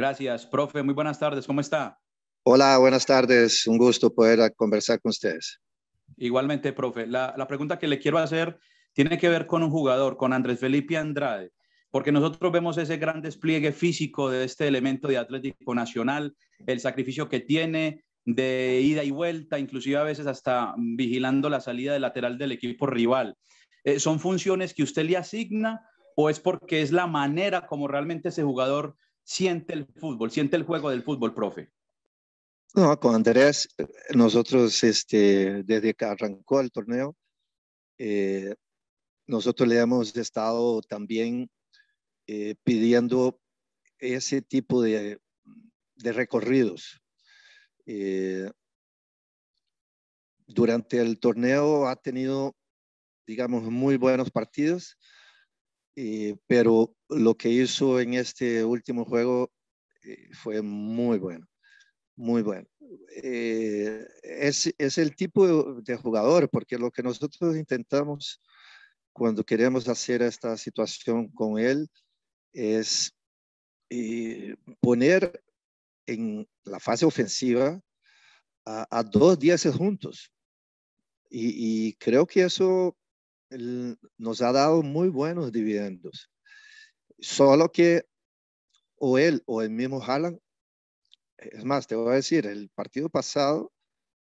Gracias, profe. Muy buenas tardes. ¿Cómo está? Hola, buenas tardes. Un gusto poder conversar con ustedes. Igualmente, profe. La, pregunta que le quiero hacer tiene que ver con un jugador, con Andrés Felipe Andrade, porque nosotros vemos ese gran despliegue físico de este elemento de Atlético Nacional, el sacrificio que tiene de ida y vuelta, inclusive a veces hasta vigilando la salida del lateral del equipo rival. Eh, ¿Son funciones que usted le asigna o es porque es la manera como realmente ese jugador siente el fútbol, siente el juego del fútbol, profe? No, con Andrés, eh, nosotros este, desde que arrancó el torneo, eh, nosotros le hemos estado también eh, pidiendo ese tipo de, recorridos. durante el torneo ha tenido, digamos, muy buenos partidos, pero lo que hizo en este último juego eh, fue muy bueno, muy bueno. Eh, es, el tipo de jugador, porque lo que nosotros intentamos cuando queremos hacer esta situación con él es eh, poner en la fase ofensiva a, dos días juntos. Y, creo que eso nos ha dado muy buenos dividendos. Solo que o él o el mismo Haaland, es más, te voy a decir, el partido pasado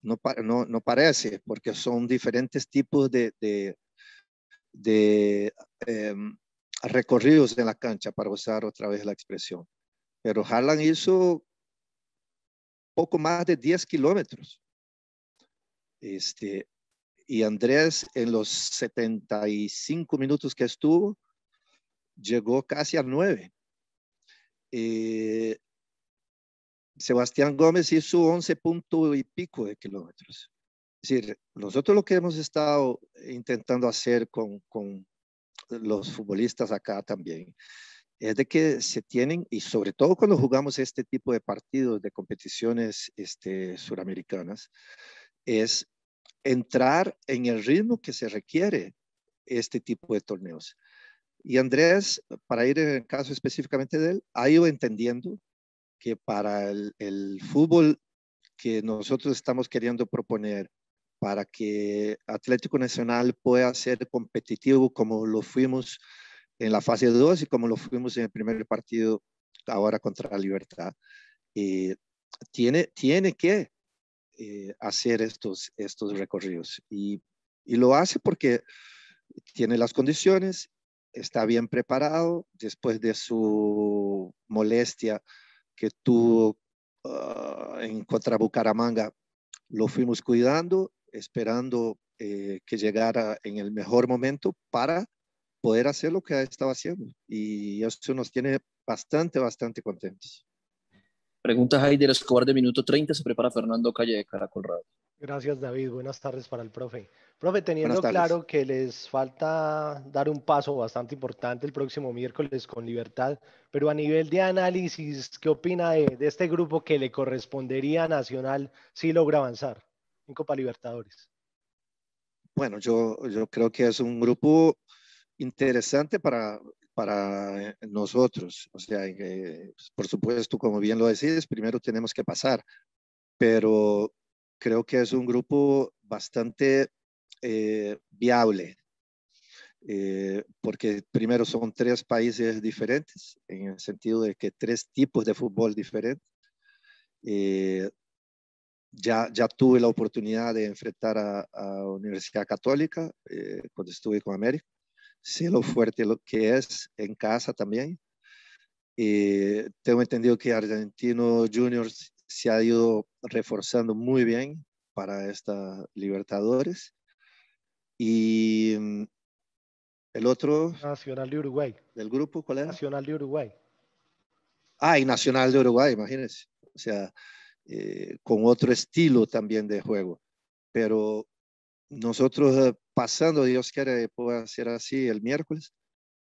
no, no, parece, porque son diferentes tipos de, de, em, recorridos en la cancha, para usar otra vez la expresión. Pero Haaland hizo poco más de 10 kilómetros. Este, y Andrés, en los 75 minutos que estuvo, llegó casi a 9. Eh, Sebastián Gómez hizo 11 puntos y pico de kilómetros. Es decir, nosotros lo que hemos estado intentando hacer con, con los futbolistas acá también es de que se tienen, y sobre todo cuando jugamos este tipo de partidos de competiciones este, suramericanas, es entrar en el ritmo que se requiere este tipo de torneos. Y Andrés, para ir en el caso específicamente de él, ha ido entendiendo que para el, fútbol que nosotros estamos queriendo proponer, para que Atlético Nacional pueda ser competitivo como lo fuimos en la fase 2 y como lo fuimos en el primer partido ahora contra la Libertad, eh, tiene, tiene que eh, hacer estos, estos recorridos. Y, y, lo hace porque tiene las condiciones está bien preparado después de su molestia que tuvo ah, en contra Bucaramanga. Lo fuimos cuidando, esperando eh, que llegara en el mejor momento para poder hacer lo que ha estado haciendo. Y eso nos tiene bastante, bastante contentos. Pregunta Heider Escobar de minuto 30, se prepara Fernando Calle de Caracol Radio. Gracias, David. Buenas tardes para el profe. Profe, teniendo claro que les falta dar un paso bastante importante el próximo miércoles con libertad, pero a nivel de análisis, ¿qué opina de, este grupo que le correspondería a Nacional si logra avanzar en Copa Libertadores? Bueno, yo, yo creo que es un grupo interesante para, para eh, nosotros. O sea, eh, por supuesto, como bien lo decís, primero tenemos que pasar, pero creo que es un grupo bastante eh, viable, eh, porque primero son tres países diferentes, en el sentido de que tres tipos de fútbol diferentes. Eh, ya, ya tuve la oportunidad de enfrentar a, la Universidad Católica cuando estuve con América. Sé lo fuerte lo que es en casa también. tengo entendido que Argentino Juniors se ha ido reforzando muy bien para esta Libertadores. Y mm, el otro... Nacional de Uruguay. ¿Del grupo cuál era? Nacional de Uruguay. Ah, y Nacional de Uruguay, imagínense. O sea, eh, con otro estilo también de juego. Pero nosotros eh, pasando, Dios quiere, pueda ser así el miércoles,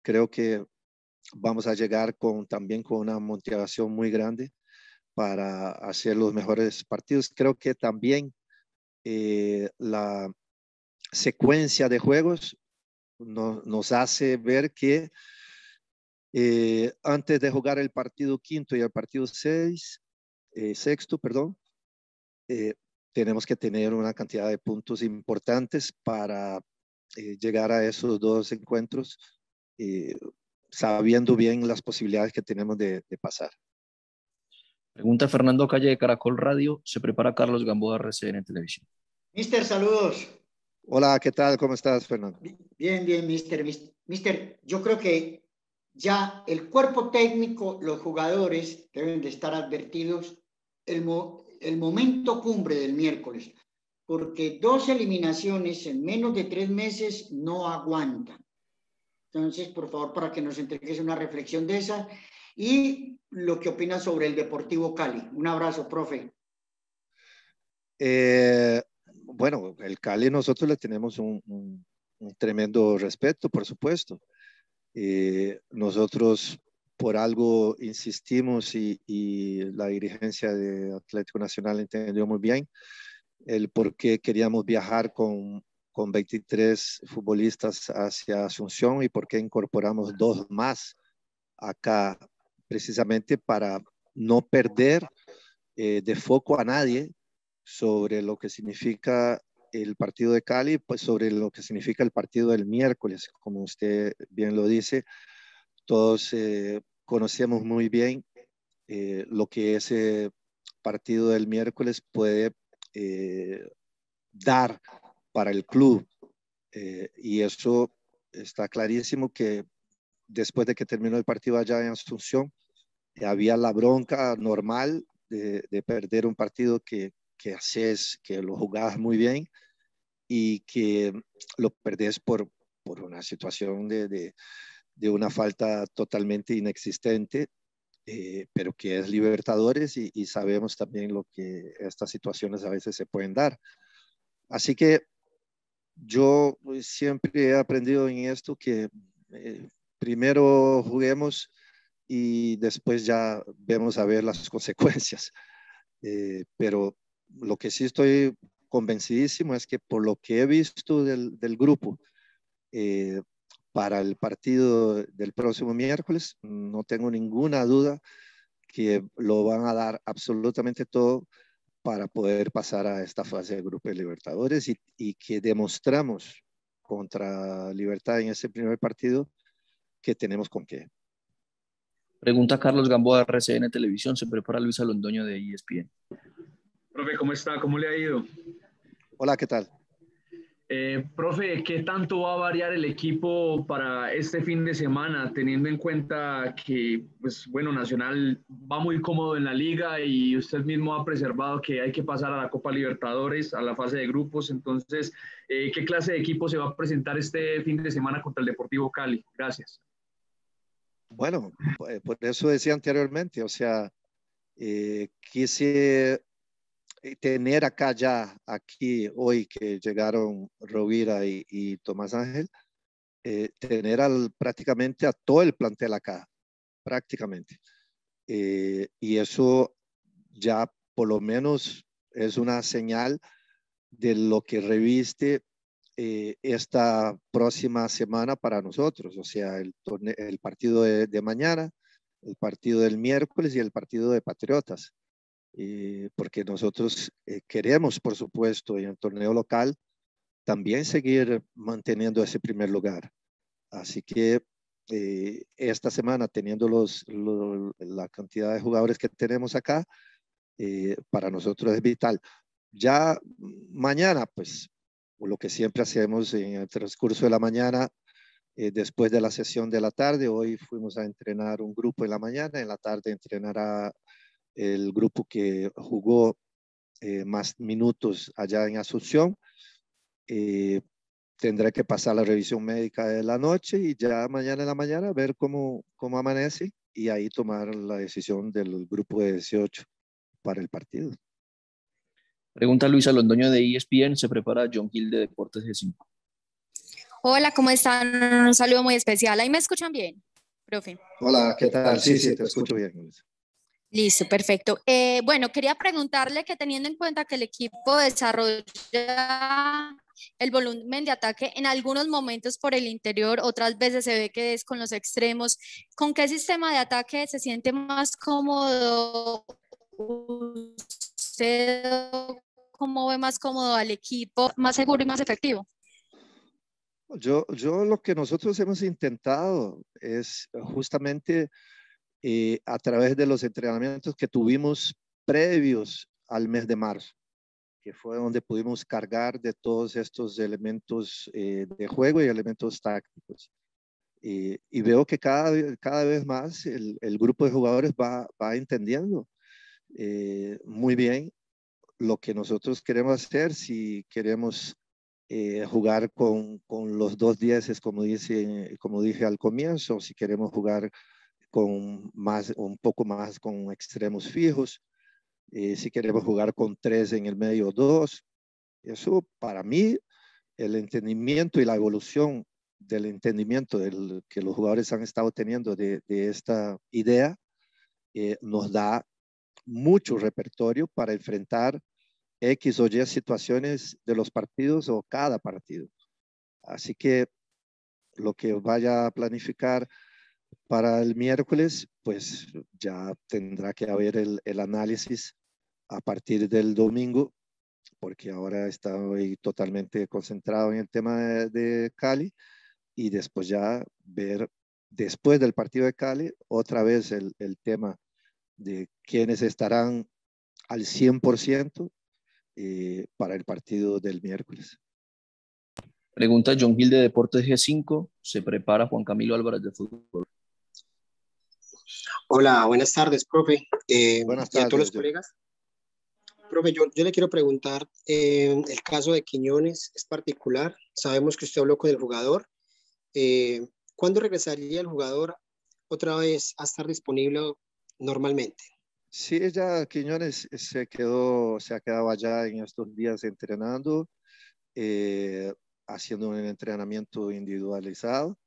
creo que vamos a llegar con, también con una motivación muy grande para hacer los mejores partidos. Creo que también eh, la secuencia de juegos nos hace ver que eh, antes de jugar el partido quinto y el partido seis, eh, sexto, perdón, tenemos que tener una cantidad de puntos importantes para llegar a esos dos encuentros, sabiendo bien las posibilidades que tenemos de pasar. Pregunta Fernando Calle de Caracol Radio. Se prepara Carlos Gamboa, en Televisión. Mister, saludos. Hola, ¿qué tal? ¿Cómo estás, Fernando? Bien, bien, mister. Mister, yo creo que ya el cuerpo técnico, los jugadores deben de estar advertidos el, el momento cumbre del miércoles, porque dos eliminaciones en menos de tres meses no aguantan. Entonces, por favor, para que nos entregues una reflexión de esa y lo que opinas sobre el Deportivo Cali. Un abrazo, profe. Eh, bueno, el Cali nosotros le tenemos un, tremendo respeto, por supuesto. Eh, nosotros por algo insistimos y, la dirigencia de Atlético Nacional entendió muy bien el por qué queríamos viajar con, con 23 futbolistas hacia Asunción y por qué incorporamos dos más acá precisamente para no perder eh, de foco a nadie sobre lo que significa el partido de Cali, pues sobre lo que significa el partido del miércoles, como usted bien lo dice, todos eh, conocemos muy bien eh, lo que ese partido del miércoles puede dar para el club. y eso está clarísimo que después de que terminó el partido allá en Asunción, había la bronca normal de, perder un partido que, haces, que lo jugabas muy bien y que lo perdés por, por una situación de, de, una falta totalmente inexistente, eh, pero que es libertadores y, sabemos también lo que estas situaciones a veces se pueden dar. Así que yo pues, siempre he aprendido en esto que eh, primero juguemos y después ya vemos a ver las consecuencias. Eh, pero lo que sí estoy convencidísimo es que por lo que he visto del, del grupo eh, para el partido del próximo miércoles, no tengo ninguna duda que lo van a dar absolutamente todo para poder pasar a esta fase de Grupo de Libertadores y, y que demostramos contra Libertad en ese primer partido que tenemos con qué. Pregunta Carlos Gamboa, RCN Televisión. Se prepara Luis Alondoño de ESPN. Profe, ¿cómo está? ¿Cómo le ha ido? Hola, ¿qué tal? Eh, profe, ¿qué tanto va a variar el equipo para este fin de semana, teniendo en cuenta que, pues bueno, Nacional va muy cómodo en la liga y usted mismo ha preservado que hay que pasar a la Copa Libertadores, a la fase de grupos? Entonces, eh, ¿qué clase de equipo se va a presentar este fin de semana contra el Deportivo Cali? Gracias. Bueno, pues, por eso decía anteriormente, o sea, eh, quise eh, tener acá ya, aquí hoy que llegaron Rovira y, Tomás Ángel, eh, tener prácticamente a todo el plantel acá, prácticamente. y eso ya por lo menos es una señal de lo que reviste eh, esta próxima semana para nosotros, o sea, el, el partido de, mañana, el partido del miércoles y el partido de Patriotas, eh, porque nosotros eh, queremos, por supuesto, en el torneo local también seguir manteniendo ese primer lugar. Así que esta semana, teniendo la cantidad de jugadores que tenemos acá, para nosotros es vital. Ya mañana, pues o lo que siempre hacemos en el transcurso de la mañana, eh, después de la sesión de la tarde. Hoy fuimos a entrenar un grupo en la mañana, en la tarde entrenará el grupo que jugó eh, más minutos allá en Asunción. Eh, tendré que pasar la revisión médica de la noche y ya mañana en la mañana ver cómo, cómo amanece y ahí tomar la decisión del grupo de 18 para el partido. Pregunta Luisa Londoño de ESPN, se prepara John Gill de Deportes G5. Hola, ¿cómo están? Un saludo muy especial. ¿Ahí me escuchan bien, profe? Hola, ¿qué tal? Sí, sí, te escucho bien, Luis. Listo, perfecto. Eh, bueno, quería preguntarle que teniendo en cuenta que el equipo desarrolla el volumen de ataque en algunos momentos por el interior, otras veces se ve que es con los extremos, ¿con qué sistema de ataque se siente más cómodo usted cómo ve más cómodo al equipo, más seguro y más efectivo? Yo, yo lo que nosotros hemos intentado es justamente eh, a través de los entrenamientos que tuvimos previos al mes de marzo, que fue donde pudimos cargar de todos estos elementos eh, de juego y elementos tácticos. y veo que cada, cada vez más el, grupo de jugadores va, va entendiendo eh, muy bien lo que nosotros queremos hacer si queremos eh, jugar con, los dos dieces, como, dice, como dije al comienzo, si queremos jugar con más, un poco más con extremos fijos, eh, si queremos jugar con tres en el medio, o dos. Eso para mí, el entendimiento y la evolución del entendimiento del, que los jugadores han estado teniendo de, esta idea, eh, nos da mucho repertorio para enfrentar X o Y situaciones de los partidos o cada partido. Así que lo que vaya a planificar para el miércoles, pues ya tendrá que haber el, análisis a partir del domingo, porque ahora estoy totalmente concentrado en el tema de, Cali y después ya ver después del partido de Cali otra vez el, el tema de quienes estarán al 100% eh, para el partido del miércoles. Pregunta John Gil de Deportes G5. ¿Se prepara Juan Camilo Álvarez de fútbol? Hola, buenas tardes, profe. Eh, buenas tardes. a todos los colegas. Profe, yo, le quiero preguntar, eh, el caso de Quiñones es particular. Sabemos que usted habló con el jugador. ¿Cuándo regresaría el jugador otra vez a estar disponible normalmente? Sí, ella, Quiñones, eh, se quedó, se ha quedado allá en estos días entrenando, eh, haciendo un entrenamiento individualizado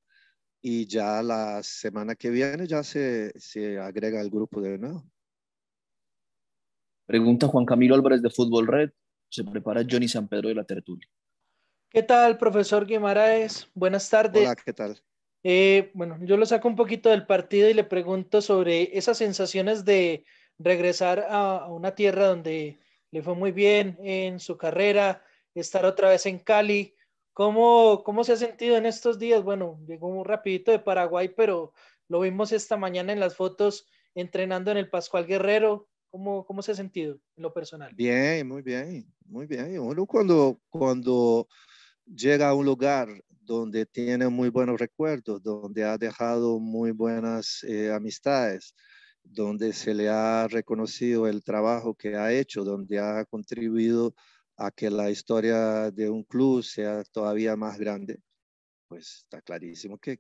y ya la semana que viene ya se, se agrega al grupo de nuevo. Pregunta Juan Camilo Álvarez de Fútbol Red. Se prepara Johnny San Pedro de la Tertulia. ¿Qué tal, profesor Guimaraes? Buenas tardes. Hola, ¿qué tal? Eh, bueno, yo lo saco un poquito del partido y le pregunto sobre esas sensaciones de regresar a, una tierra donde le fue muy bien en su carrera, estar otra vez en Cali. ¿Cómo, ¿Cómo se ha sentido en estos días? Bueno, llegó un rapidito de Paraguay, pero lo vimos esta mañana en las fotos entrenando en el Pascual Guerrero. ¿Cómo, cómo se ha sentido en lo personal? Bien, muy bien, muy bien. Uno cuando, cuando llega a un lugar donde tiene muy buenos recuerdos, donde ha dejado muy buenas eh, amistades, donde se le ha reconocido el trabajo que ha hecho, donde ha contribuido a que la historia de un club sea todavía más grande, pues está clarísimo que,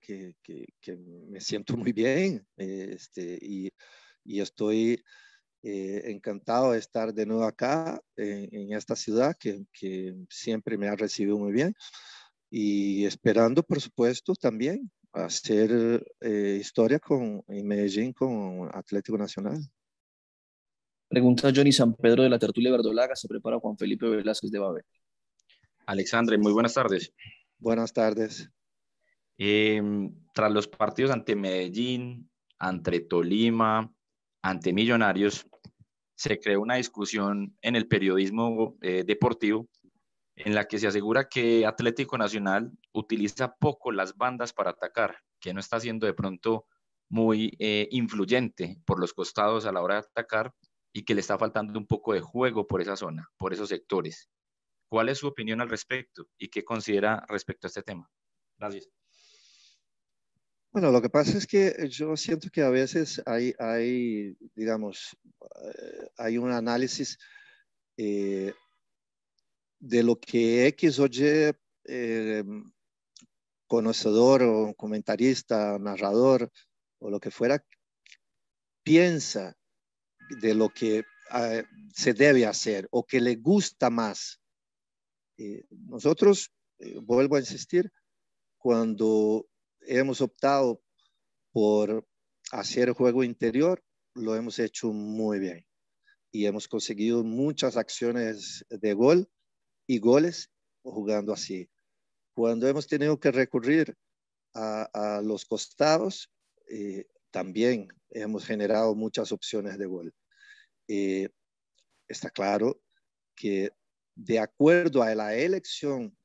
me siento muy bien este, y, estoy eh, encantado de estar de nuevo acá eh, en esta ciudad que, siempre me ha recibido muy bien y esperando, por supuesto, también hacer eh, historia con, en Medellín con Atlético Nacional. Pregunta Johnny San Pedro de la Tertulia Verdolaga, se prepara Juan Felipe Velázquez de Babel. Alexandre, muy buenas tardes. Buenas tardes. Em, tras los partidos ante Medellín, ante Tolima, ante Millonarios, se creó una discusión en el periodismo eh, deportivo en la que se asegura que Atlético Nacional utiliza poco las bandas para atacar, que no está siendo de pronto muy eh, influyente por los costados a la hora de atacar y que le está faltando un poco de juego por esa zona, por esos sectores. ¿Cuál es su opinión al respecto y qué considera respecto a este tema? Gracias. Bueno, lo que pasa es que yo siento que a veces hay, hay digamos, eh, hay un análisis eh, de lo que X o Y eh, conocedor o comentarista, narrador o lo que fuera, piensa de lo que ah, se debe hacer o que le gusta más. Eh, nosotros, eh, vuelvo a insistir, cuando hemos optado por hacer juego interior, lo hemos hecho muy bien y hemos conseguido muchas acciones de gol y goles jugando así. Cuando hemos tenido que recurrir a, los costados, eh, también hemos generado muchas opciones de gol. Eh, está claro que de acuerdo a la elección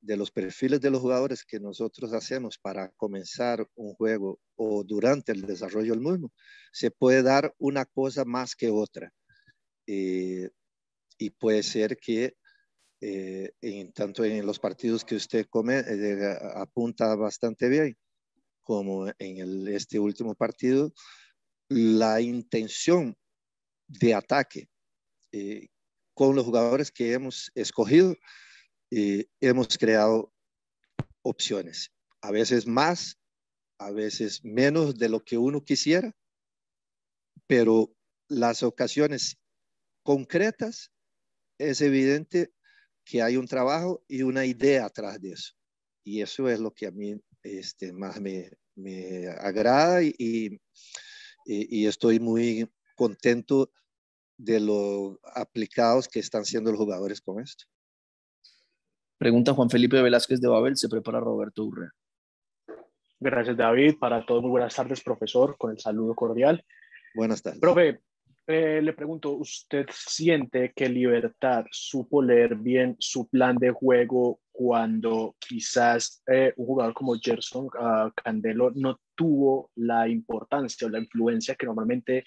de los perfiles de los jugadores que nosotros hacemos para comenzar un juego o durante el desarrollo del mismo, se puede dar una cosa más que otra. Eh, y puede ser que eh, en tanto en los partidos que usted come, eh, apunta bastante bien, como en este último partido, la intención de ataque eh, con los jugadores que hemos escogido, hemos creado opciones, a veces más, a veces menos de lo que uno quisiera, pero las ocasiones concretas es evidente que hay un trabajo y una idea atrás de eso. Y eso es lo que a mí este, más me, agrada y, y, estoy muy contento de lo aplicados que están siendo los jugadores con esto. Pregunta Juan Felipe Velázquez de Babel, se prepara Roberto Urrea. Gracias David, para todos muy buenas tardes profesor, con el saludo cordial. Buenas tardes. Profe, eh, le pregunto, ¿usted siente que Libertad supo leer bien su plan de juego cuando quizás eh, un jugador como Gerson ah, Candelo no tuvo la importancia o la influencia que normalmente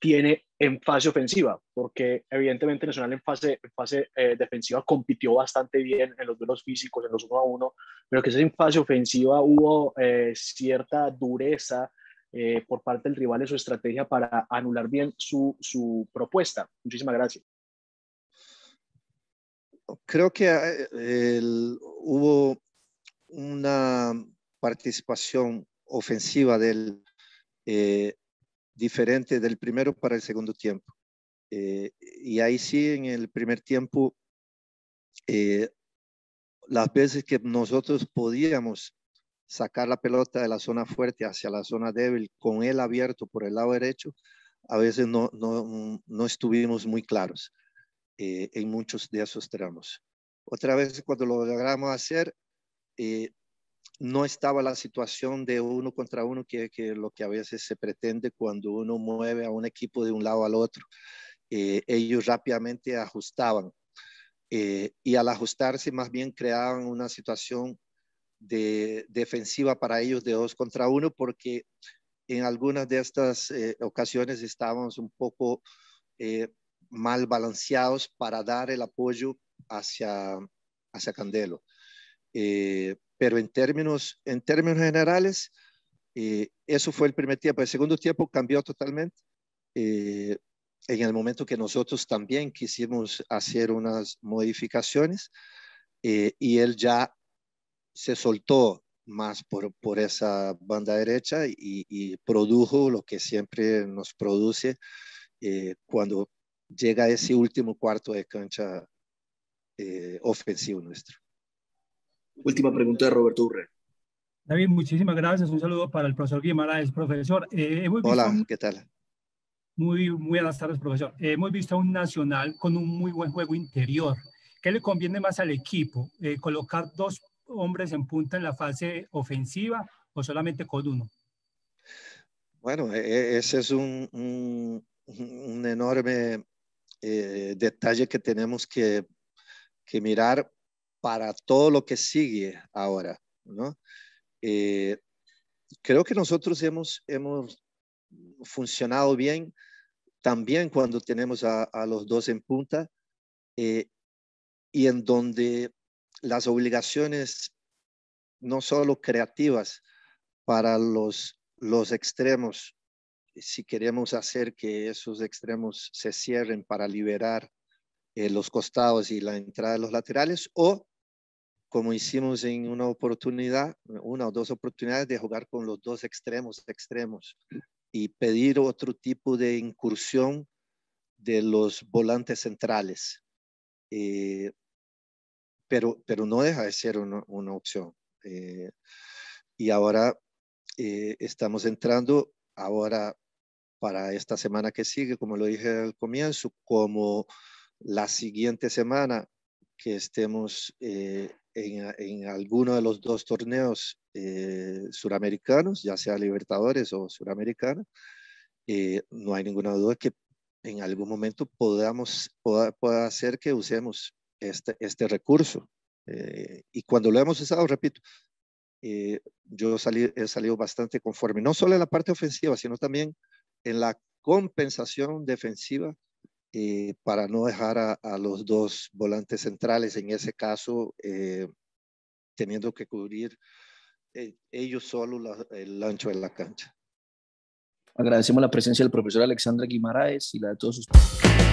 tiene en fase ofensiva? Porque evidentemente Nacional en fase, fase eh, defensiva compitió bastante bien en los duelos físicos, en los 1 a 1, pero que en fase ofensiva hubo cierta dureza eh, por parte del rival en su estrategia para anular bien su, propuesta. Muchísimas gracias. Creo que eh, hubo una participación ofensiva del, eh, diferente del primero para el segundo tiempo. y ahí sí, en el primer tiempo, las veces que nosotros podíamos sacar la pelota de la zona fuerte hacia la zona débil con él abierto por el lado derecho, a veces no, estuvimos muy claros eh, en muchos de esos tramos. Otra vez cuando lo logramos hacer, eh, no estaba la situación de uno contra uno, que, es lo que a veces se pretende cuando uno mueve a un equipo de un lado al otro. Eh, ellos rápidamente ajustaban y al ajustarse más bien creaban una situación de defensiva para ellos de dos contra uno, porque en algunas de estas eh, ocasiones estábamos un poco eh, mal balanceados para dar el apoyo hacia, hacia Candelo. Eh, pero en términos, en términos generales, eso fue el primer tiempo. El segundo tiempo cambió totalmente. en el momento que nosotros también quisimos hacer unas modificaciones y él ya se soltó más por, por esa banda derecha y, produjo lo que siempre nos produce eh, cuando llega ese último cuarto de cancha eh, ofensivo nuestro. Última pregunta de Roberto Urre. David, muchísimas gracias. Un saludo para el profesor Guimaraes. Profesor, eh, Hola, ¿qué tal? Muy, muy buenas tardes, profesor. Hemos visto a un Nacional con un muy buen juego interior. ¿Qué le conviene más al equipo? ¿Colocar dos hombres en punta en la fase ofensiva o solamente con uno? Bueno, e, e, ese es un, enorme eh, detalle que tenemos que, mirar para todo lo que sigue ahora, ¿no? Eh, creo que nosotros hemos, hemos funcionado bien también cuando tenemos a, los dos en punta eh, y en donde las obligaciones no solo creativas para los, los extremos, si queremos hacer que esos extremos se cierren para liberar eh, los costados y la entrada de los laterales, o como hicimos en una oportunidad, una o dos oportunidades de jugar con los dos extremos extremos y pedir otro tipo de incursión de los volantes centrales. Eh, pero, pero no deja de ser una, una opción. Eh, y ahora eh, estamos entrando, ahora para esta semana que sigue, como lo dije al comienzo, como la siguiente semana que estemos eh, en, en, alguno de los dos torneos suramericanos, ya sea Libertadores o Suramericana, no hay ninguna duda que en algún momento podamos, pueda hacer que usemos este, este recurso. Eh, y cuando lo hemos usado, repito, eh, yo he salido bastante conforme, no solo en la parte ofensiva, sino también en la compensación defensiva eh, para no dejar a, los dos volantes centrales, en ese caso, teniendo que cubrir ellos solo el ancho de la cancha. Agradecemos la presencia del profesor Alexandra Guimaraes y la de todos sus.